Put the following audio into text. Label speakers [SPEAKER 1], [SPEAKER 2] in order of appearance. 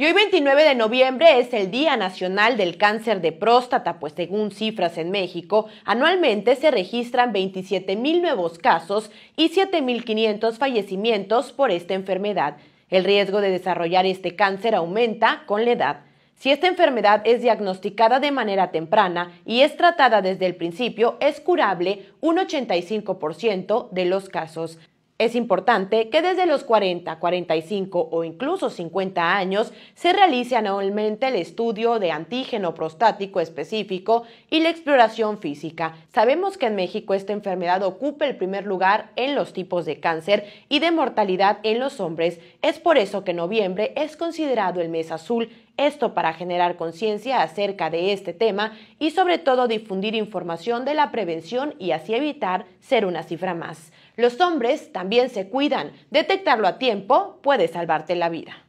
[SPEAKER 1] Y hoy 29 de noviembre es el Día Nacional del Cáncer de Próstata, pues según cifras en México, anualmente se registran mil nuevos casos y 7.500 fallecimientos por esta enfermedad. El riesgo de desarrollar este cáncer aumenta con la edad. Si esta enfermedad es diagnosticada de manera temprana y es tratada desde el principio, es curable un 85% de los casos. Es importante que desde los 40, 45 o incluso 50 años se realice anualmente el estudio de antígeno prostático específico y la exploración física. Sabemos que en México esta enfermedad ocupa el primer lugar en los tipos de cáncer y de mortalidad en los hombres. Es por eso que noviembre es considerado el mes azul esto para generar conciencia acerca de este tema y sobre todo difundir información de la prevención y así evitar ser una cifra más. Los hombres también se cuidan. Detectarlo a tiempo puede salvarte la vida.